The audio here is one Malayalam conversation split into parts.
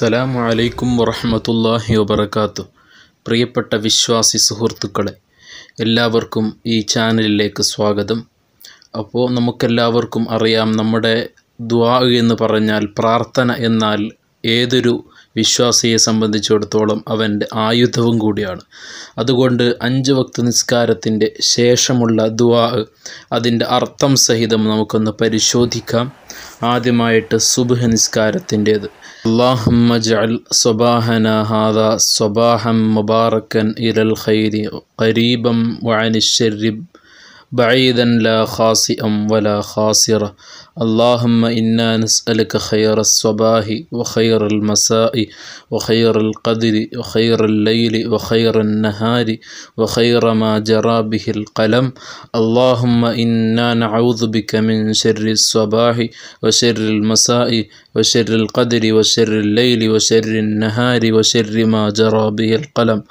അസ്സലാമു അലൈക്കും വറഹമത്തല്ലാഹി വബർക്കാത്തു പ്രിയപ്പെട്ട വിശ്വാസി സുഹൃത്തുക്കളെ എല്ലാവർക്കും ഈ ചാനലിലേക്ക് സ്വാഗതം അപ്പോൾ നമുക്കെല്ലാവർക്കും അറിയാം നമ്മുടെ ദ്വാ എന്ന് പറഞ്ഞാൽ പ്രാർത്ഥന എന്നാൽ ഏതൊരു വിശ്വാസിയെ സംബന്ധിച്ചിടത്തോളം അവൻ്റെ ആയുധവും കൂടിയാണ് അതുകൊണ്ട് അഞ്ച് വക്ത നിസ്കാരത്തിൻ്റെ ശേഷമുള്ള ദ്വാ അതിൻ്റെ അർത്ഥം സഹിതം നമുക്കൊന്ന് പരിശോധിക്കാം ആദ്യമായിട്ട് സുബുഹ നിസ്കാരത്തിൻ്റേത് അള്ളാഹമ്മ ജഅൽ സ്വബാഹന ഹാദ സ്വബാഹം മുബാറക്കൻ ഇരൽ ഖൈരി ഖരീബം വഅനിശ്ശരിബ് بعيدا لا خاصئا ولا خاسرا اللهم إنا نسألك خير الصباح وخير المساء وخير القدر وخير الليل وخير النهار وخير ما جرى به القلم اللهم إنا نعوذ بك من شر الصباح وشر المساء وشر القدر وشر الليل وشر النهار وشر ما جرى به القلم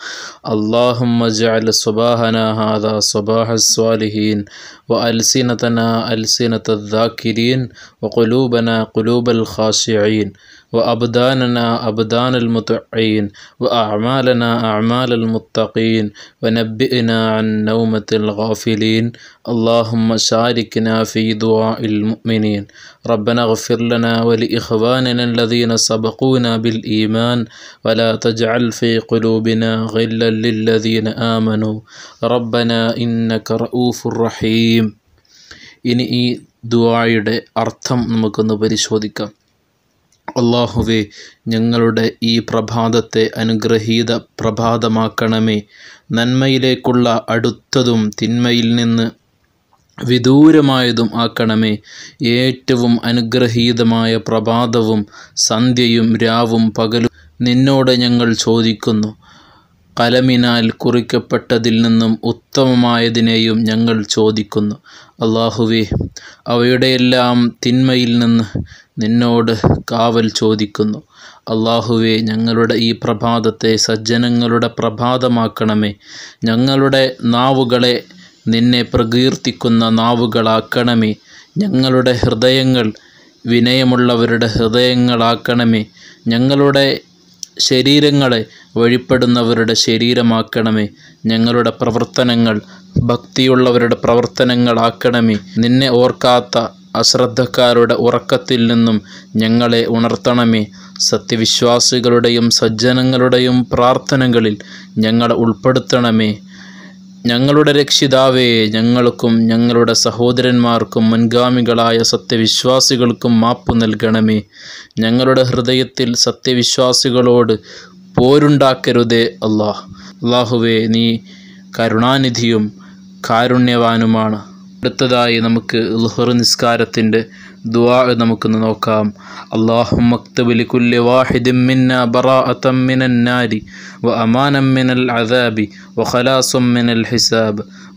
اللهم اجعل صباحنا هذا صباح الصالحين الذاكرين وألسنتنا ألسنة الذاكرين وقلوبنا قلوب الخاشعين وأبداننا أبدان المطيعين وأعمالنا أعمال المتقين ونبئنا عن نومة الغافلين اللهم شاركنا في دعاء المؤمنين ربنا اغفر لنا ولإخواننا الذين سبقونا بالإيمان ولا تجعل في قلوبنا غلا للذين آمنوا ربنا إنك رؤوف رحيم إني ഈ أرتم അർത്ഥം بريشودكم അള്ളാഹുവെ ഞങ്ങളുടെ ഈ പ്രഭാതത്തെ അനുഗ്രഹീത പ്രഭാതമാക്കണമേ നന്മയിലേക്കുള്ള അടുത്തതും തിന്മയിൽ നിന്ന് വിദൂരമായതും ആക്കണമേ ഏറ്റവും അനുഗ്രഹീതമായ പ്രഭാതവും സന്ധ്യയും രാവും പകലും നിന്നോട് ഞങ്ങൾ ചോദിക്കുന്നു കലമിനാൽ കുറിക്കപ്പെട്ടതിൽ നിന്നും ഉത്തമമായതിനെയും ഞങ്ങൾ ചോദിക്കുന്നു അള്ളാഹുവെ അവയുടെയെല്ലാം തിന്മയിൽ നിന്ന് നിന്നോട് കാവൽ ചോദിക്കുന്നു അള്ളാഹുവേ ഞങ്ങളുടെ ഈ പ്രഭാതത്തെ സജ്ജനങ്ങളുടെ പ്രഭാതമാക്കണമേ ഞങ്ങളുടെ നാവുകളെ നിന്നെ പ്രകീർത്തിക്കുന്ന നാവുകളാക്കണമേ ഞങ്ങളുടെ ഹൃദയങ്ങൾ വിനയമുള്ളവരുടെ ഹൃദയങ്ങളാക്കണമേ ഞങ്ങളുടെ ശരീരങ്ങളെ വഴിപ്പെടുന്നവരുടെ ശരീരമാക്കണമേ ഞങ്ങളുടെ പ്രവർത്തനങ്ങൾ ഭക്തിയുള്ളവരുടെ പ്രവർത്തനങ്ങളാക്കണമേ നിന്നെ ഓർക്കാത്ത അശ്രദ്ധക്കാരുടെ ഉറക്കത്തിൽ നിന്നും ഞങ്ങളെ ഉണർത്തണമേ സത്യവിശ്വാസികളുടെയും സജ്ജനങ്ങളുടെയും പ്രാർത്ഥനകളിൽ ഞങ്ങളെ ഉൾപ്പെടുത്തണമേ ഞങ്ങളുടെ രക്ഷിതാവേ ഞങ്ങൾക്കും ഞങ്ങളുടെ സഹോദരന്മാർക്കും മുൻഗാമികളായ സത്യവിശ്വാസികൾക്കും മാപ്പ് നൽകണമേ ഞങ്ങളുടെ ഹൃദയത്തിൽ സത്യവിശ്വാസികളോട് പോരുണ്ടാക്കരുതേ അള്ളാഹ് അള്ളാഹുവേ നീ കരുണാനിധിയും കാരുണ്യവാനുമാണ് അടുത്തതായി നമുക്ക് ലുഹർ നിസ്കാരത്തിൻ്റെ ദുആ നമുക്കൊന്ന് നോക്കാം അള്ളാഹുമക്തബിലിക്കുല്ലി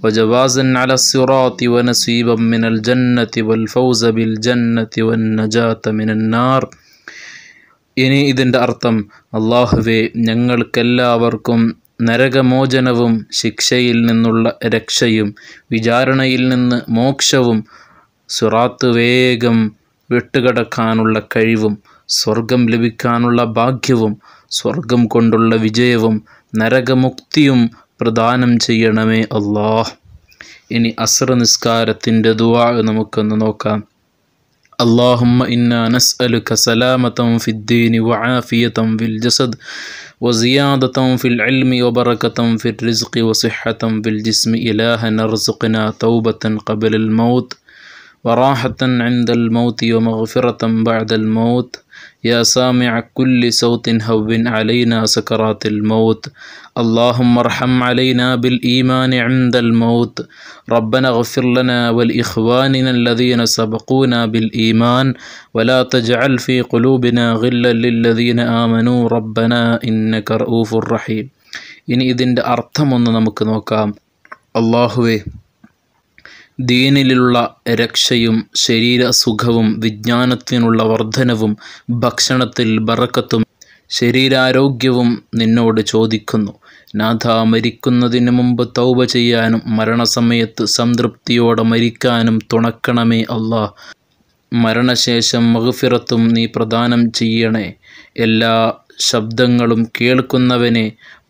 وجوازا على الصراط ونصيبا من الجنة والفوز بالجنة والنجاة من النار ഇനി ഇതിൻ്റെ അർത്ഥം അള്ളാഹുവെ ഞങ്ങൾക്കെല്ലാവർക്കും നരകമോചനവും ശിക്ഷയിൽ നിന്നുള്ള രക്ഷയും വിചാരണയിൽ നിന്ന് മോക്ഷവും സിറാത്ത് വേഗം വിട്ടുകടക്കാനുള്ള കഴിവും സ്വർഗം ലഭിക്കാനുള്ള ഭാഗ്യവും സ്വർഗം കൊണ്ടുള്ള വിജയവും നരകമുക്തിയും പ്രദാനം ചെയ്യണമേ അള്ളാഹ് ഇനി അസ്ര നിസ്കാരത്തിൻ്റെ ദുവാ നമുക്കൊന്ന് നോക്കാം اللهم إنا نسألك سلامة في الدين وعافية في الجسد وزيادة في العلم وبركة في الرزق وصحة في الجسم إلهنا ارزقنا توبة قبل الموت وراحة عند الموت ومغفرة بعد الموت يا سامع كل صوت هون علينا سكرات الموت اللهم ارحم علينا بالإيمان عند الموت ربنا اغفر لنا والإخواننا الذين سبقونا بالإيمان ولا تجعل في قلوبنا غلا للذين آمنوا ربنا إنك رؤوف رحيم إن إذن أرتمنا നമുക്ക് നോക്കാം അള്ളാഹുവേ ദീനിലുള്ള രക്ഷയും ശരീരസുഖവും വിജ്ഞാനത്തിനുള്ള വർധനവും ഭക്ഷണത്തിൽ ബറക്കത്തും ശരീരാരോഗ്യവും നിന്നോട് ചോദിക്കുന്നു നാഥ മരിക്കുന്നതിന് മുമ്പ് തൗബ ചെയ്യാനും മരണസമയത്ത് സംതൃപ്തിയോടെ മരിക്കാനും തുണക്കണമേ അല്ലാ മരണശേഷം മഹഫിറത്തും നീ പ്രദാനം ചെയ്യണേ എല്ലാ ശബ്ദങ്ങളും കേൾക്കുന്നവനെ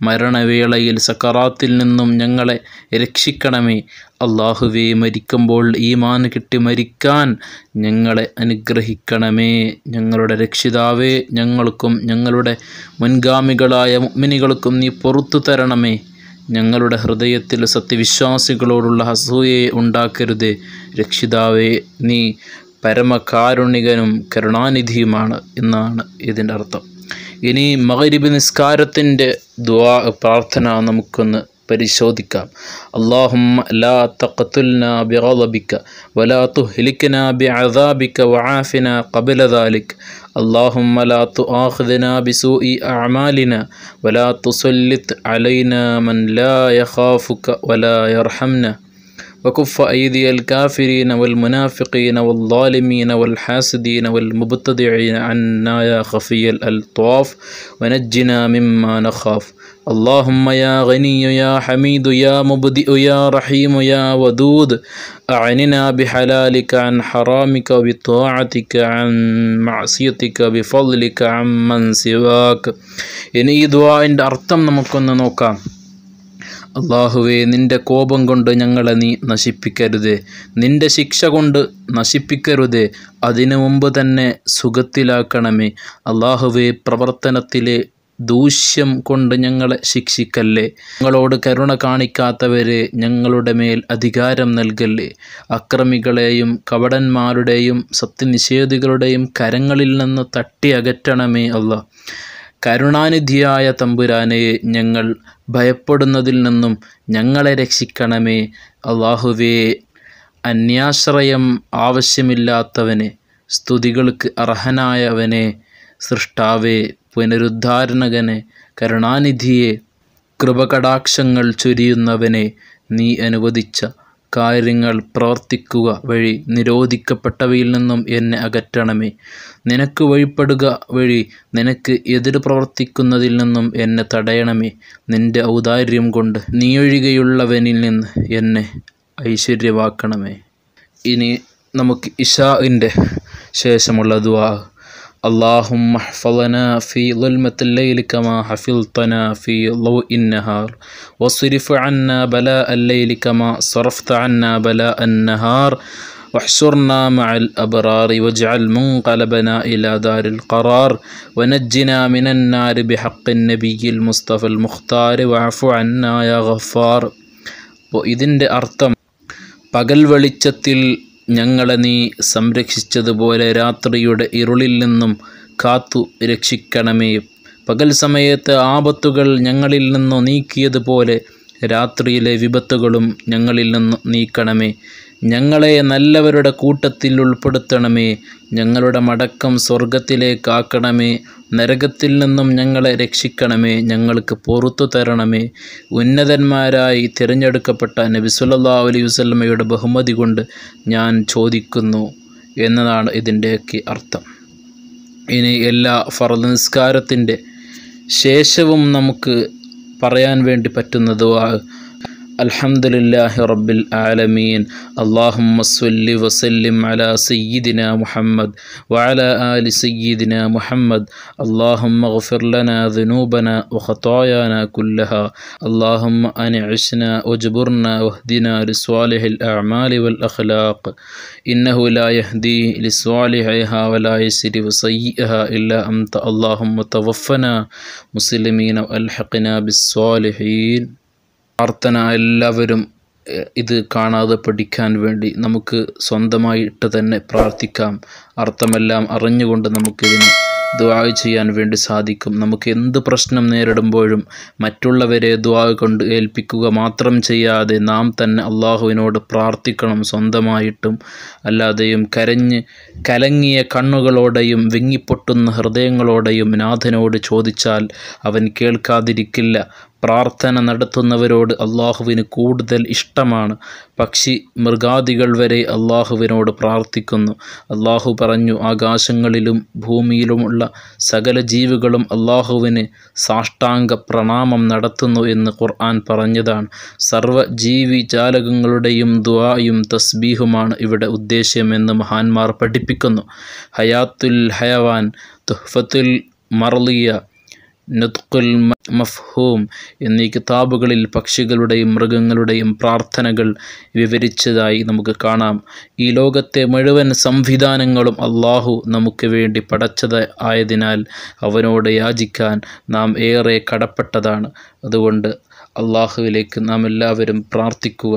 മരണവേളയിൽ സക്കറാത്തിൽ നിന്നും ഞങ്ങളെ രക്ഷിക്കണമേ അള്ളാഹുവേ മരിക്കുമ്പോൾ ഈമാൻ കിട്ടി മരിക്കാൻ ഞങ്ങളെ അനുഗ്രഹിക്കണമേ ഞങ്ങളുടെ രക്ഷിതാവേ ഞങ്ങൾക്കും ഞങ്ങളുടെ മുൻഗാമികളായ മുഗ്മിനികൾക്കും നീ പുറത്തു തരണമേ ഞങ്ങളുടെ ഹൃദയത്തിൽ സത്യവിശ്വാസികളോടുള്ള ഹസൂയെ ഉണ്ടാക്കരുത് രക്ഷിതാവേ നീ പരമകാരുണികനും കരുണാനിധിയുമാണ് എന്നാണ് ഇതിൻ്റെ അർത്ഥം ഇനി മകരിബ് നിസ്കാരത്തിൻ്റെ ദ്വാ പ്രാർത്ഥന നമുക്കൊന്ന് പരിശോധിക്കാം അള്ളാഹുമ്മ ലാ തഖത്തുൽന ബിഗളബിക വലാ തുഹ്ലിക്ന ബിഅദാബിക വആഫിന ഖബല ദാലിക് അള്ളാഹുമ്മ ലാ തുആഖിദ്ന ബിസൂഇ അഅമാലിന വലാ തുസല്ലിത് അലൈന മൻ ലാ യഖാഫുക വലാ യർഹംന وكف أيدي الكافرين والمنافقين والظالمين والحاسدين والمبتدعين عنا يا خفي الألطاف ونجنا مما نخاف اللهم يا غني يا حميد يا مبدئ يا رحيم يا ودود أعننا بحلالك عن حرامك وبطاعتك عن معصيتك بفضلك عن من سواك إن إي دعاء عند أرتمنا مكننا نوكا അള്ളാഹുവേ നിന്റെ കോപം കൊണ്ട് ഞങ്ങളെ നീ നശിപ്പിക്കരുത് നിന്റെ ശിക്ഷ കൊണ്ട് നശിപ്പിക്കരുത് അതിനു മുമ്പ് തന്നെ സുഖത്തിലാക്കണമേ അള്ളാഹുവേ പ്രവർത്തനത്തിലെ ദൂഷ്യം കൊണ്ട് ഞങ്ങളെ ശിക്ഷിക്കല്ലേ ഞങ്ങളോട് കരുണ കാണിക്കാത്തവരെ ഞങ്ങളുടെ മേൽ അധികാരം നൽകല്ലേ അക്രമികളെയും കവടന്മാരുടെയും സത്യനിഷേധികളുടെയും കരങ്ങളിൽ നിന്ന് തട്ടി അകറ്റണമേ അല്ല കരുണാനിധിയായ തമ്പുരാനെ ഞങ്ങൾ ഭയപ്പെടുന്നതിൽ നിന്നും ഞങ്ങളെ രക്ഷിക്കണമേ അള്ളാഹുവേ അന്യാശ്രയം ആവശ്യമില്ലാത്തവനെ സ്തുതികൾക്ക് അർഹനായവനെ സൃഷ്ടാവേ പുനരുദ്ധാരണകനെ കരുണാനിധിയെ കൃപകടാക്ഷങ്ങൾ ചൊരിയുന്നവനെ നീ അനുവദിച്ച കാര്യങ്ങൾ പ്രവർത്തിക്കുക വഴി നിരോധിക്കപ്പെട്ടവയിൽ നിന്നും എന്നെ അകറ്റണമേ നിനക്ക് വഴിപ്പെടുക വഴി നിനക്ക് എതിർ പ്രവർത്തിക്കുന്നതിൽ നിന്നും എന്നെ തടയണമേ നിൻ്റെ ഔദാര്യം കൊണ്ട് നീയൊഴികയുള്ളവനിൽ നിന്ന് എന്നെ ഐശ്വര്യമാക്കണമേ ഇനി നമുക്ക് ഇഷാഇൻ്റെ ശേഷമുള്ള ദുആ اللهم احفظنا في ظلمة الليل كما حفظتنا في ضوء النهار واصرف عنا بلاء الليل كما صرفت عنا بلاء النهار واحشرنا مع الأبرار واجعل منقلبنا إلى دار القرار ونجنا من النار بحق النبي المصطفى المختار واعف عنا يا غفار وإذن لأرتم بقل വെളിച്ചത്തിൽ ഞങ്ങളെ നീ സംരക്ഷിച്ചതുപോലെ രാത്രിയുടെ ഇരുളിൽ നിന്നും കാത്തു രക്ഷിക്കണമേ പകൽ സമയത്ത് ആപത്തുകൾ ഞങ്ങളിൽ നിന്നു നീക്കിയതുപോലെ രാത്രിയിലെ വിപത്തുകളും ഞങ്ങളിൽ നിന്നു നീക്കണമേ ഞങ്ങളെ നല്ലവരുടെ കൂട്ടത്തിൽ ഉൾപ്പെടുത്തണമേ ഞങ്ങളുടെ മടക്കം സ്വർഗത്തിലേക്കാക്കണമേ നരകത്തിൽ നിന്നും ഞങ്ങളെ രക്ഷിക്കണമേ ഞങ്ങൾക്ക് പുറത്തു തരണമേ ഉന്നതന്മാരായി തിരഞ്ഞെടുക്കപ്പെട്ട നബിസുല്ലാ അലൈഹി വസ്ലമയുടെ ബഹുമതി കൊണ്ട് ഞാൻ ചോദിക്കുന്നു എന്നതാണ് ഇതിൻ്റെയൊക്കെ അർത്ഥം ഇനി എല്ലാ ഫറദ് നിസ്കാരത്തിൻ്റെ ശേഷവും നമുക്ക് പറയാൻ വേണ്ടി പറ്റുന്നതുമാണ് الحمد لله رب العالمين اللهم صل وسلم على سيدنا محمد وعلى آل سيدنا محمد اللهم اغفر لنا ذنوبنا وخطايانا كلها اللهم أنعشنا وجبرنا واجبرنا واهدنا لصالح الأعمال والأخلاق إنه لا يهدي لصالحها ولا يسر وسيئها إلا أنت اللهم توفنا مسلمين وألحقنا بالصالحين പ്രാർത്ഥന എല്ലാവരും ഇത് കാണാതെ പഠിക്കാൻ വേണ്ടി നമുക്ക് സ്വന്തമായിട്ട് തന്നെ പ്രാർത്ഥിക്കാം അർത്ഥമെല്ലാം അറിഞ്ഞുകൊണ്ട് നമുക്കിതിന് ദ്വാ ചെയ്യാൻ വേണ്ടി സാധിക്കും നമുക്ക് എന്ത് പ്രശ്നം നേരിടുമ്പോഴും മറ്റുള്ളവരെ ദ്വാ കൊണ്ട് ഏൽപ്പിക്കുക മാത്രം ചെയ്യാതെ നാം തന്നെ അള്ളാഹുവിനോട് പ്രാർത്ഥിക്കണം സ്വന്തമായിട്ടും അല്ലാതെയും കരഞ്ഞ് കലങ്ങിയ കണ്ണുകളോടെയും വിങ്ങിപ്പൊട്ടുന്ന ഹൃദയങ്ങളോടെയും നാഥനോട് ചോദിച്ചാൽ അവൻ കേൾക്കാതിരിക്കില്ല പ്രാർത്ഥന നടത്തുന്നവരോട് അള്ളാഹുവിന് കൂടുതൽ ഇഷ്ടമാണ് പക്ഷി മൃഗാദികൾ വരെ അള്ളാഹുവിനോട് പ്രാർത്ഥിക്കുന്നു അള്ളാഹു പറഞ്ഞു ആകാശങ്ങളിലും ഭൂമിയിലുമുള്ള സകല ജീവികളും അള്ളാഹുവിന് സാഷ്ടാംഗ പ്രണാമം നടത്തുന്നു എന്ന് ഖുർആൻ പറഞ്ഞതാണ് സർവ്വ ജീവി ജാലകങ്ങളുടെയും ദ്വായും തസ്ബീഹുമാണ് ഇവിടെ ഉദ്ദേശ്യമെന്ന് മഹാന്മാർ പഠിപ്പിക്കുന്നു ഹയാത്തുൽ ഹയവാൻ തുഹ്ഫത്തുൽ മർലിയ നുത്കുൽ മഫ്ഹൂം എന്നീ കിതാബുകളിൽ പക്ഷികളുടെയും മൃഗങ്ങളുടെയും പ്രാർത്ഥനകൾ വിവരിച്ചതായി നമുക്ക് കാണാം ഈ ലോകത്തെ മുഴുവൻ സംവിധാനങ്ങളും അള്ളാഹു നമുക്ക് വേണ്ടി പടച്ചത് ആയതിനാൽ അവനോട് യാചിക്കാൻ നാം ഏറെ കടപ്പെട്ടതാണ് അതുകൊണ്ട് അള്ളാഹുവിലേക്ക് നാം എല്ലാവരും പ്രാർത്ഥിക്കുക